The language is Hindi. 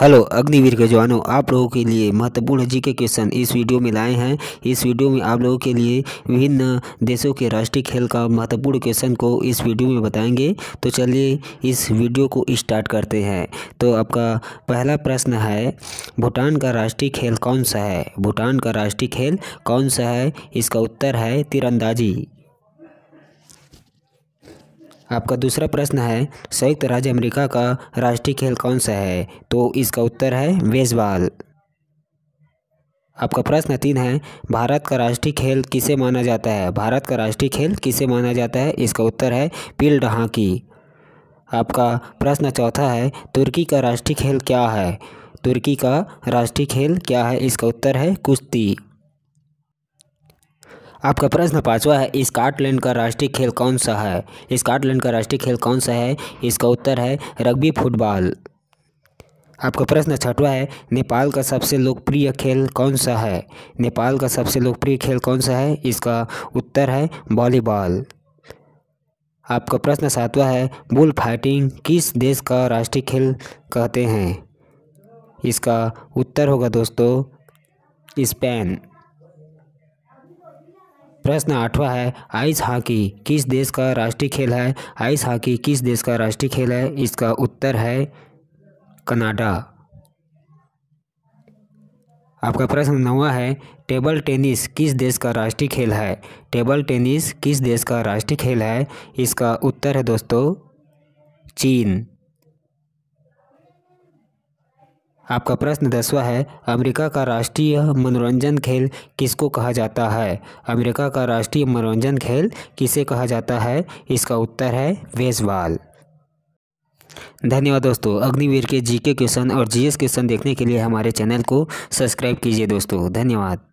हेलो अग्निवीर के जवानों आप लोगों के लिए महत्वपूर्ण जीके क्वेश्चन इस वीडियो में लाए हैं इस वीडियो में आप लोगों के लिए विभिन्न देशों के राष्ट्रीय खेल का महत्वपूर्ण क्वेश्चन को इस वीडियो में बताएंगे तो चलिए इस वीडियो को स्टार्ट करते हैं तो आपका पहला प्रश्न है भूटान का राष्ट्रीय खेल कौन सा है भूटान का राष्ट्रीय खेल कौन सा है इसका उत्तर है तीरंदाजी आपका दूसरा प्रश्न है संयुक्त राज्य अमेरिका का राष्ट्रीय खेल कौन सा है तो इसका उत्तर है बेसबॉल आपका प्रश्न तीन है भारत का राष्ट्रीय खेल किसे माना जाता है भारत का राष्ट्रीय खेल किसे माना जाता है इसका उत्तर है फील्ड हॉकी आपका प्रश्न चौथा है तुर्की का राष्ट्रीय खेल क्या है तुर्की का राष्ट्रीय खेल क्या है इसका उत्तर है कुश्ती आपका प्रश्न पांचवा है स्कॉटलैंड का राष्ट्रीय खेल कौन सा है स्कॉटलैंड का राष्ट्रीय खेल कौन सा है इसका उत्तर है रग्बी फुटबॉल आपका प्रश्न छठवा है नेपाल का सबसे लोकप्रिय खेल कौन सा है नेपाल का सबसे लोकप्रिय खेल कौन सा है इसका उत्तर है वॉलीबॉल आपका प्रश्न सातवा है बुल फाइटिंग किस देश का राष्ट्रीय खेल कहते हैं इसका उत्तर होगा दोस्तों स्पेन प्रश्न आठवा है आइस हॉकी किस देश का राष्ट्रीय खेल है आइस हॉकी किस देश का राष्ट्रीय खेल है इसका उत्तर है कनाडा आपका प्रश्न नवा है टेबल टेनिस किस देश का राष्ट्रीय खेल है टेबल टेनिस किस देश का राष्ट्रीय खेल है इसका उत्तर है दोस्तों चीन आपका प्रश्न दसवा है अमेरिका का राष्ट्रीय मनोरंजन खेल किसको कहा जाता है अमेरिका का राष्ट्रीय मनोरंजन खेल किसे कहा जाता है इसका उत्तर है वेजवाल धन्यवाद दोस्तों अग्निवीर के जीके क्वेश्चन और जीएस क्वेश्चन देखने के लिए हमारे चैनल को सब्सक्राइब कीजिए दोस्तों धन्यवाद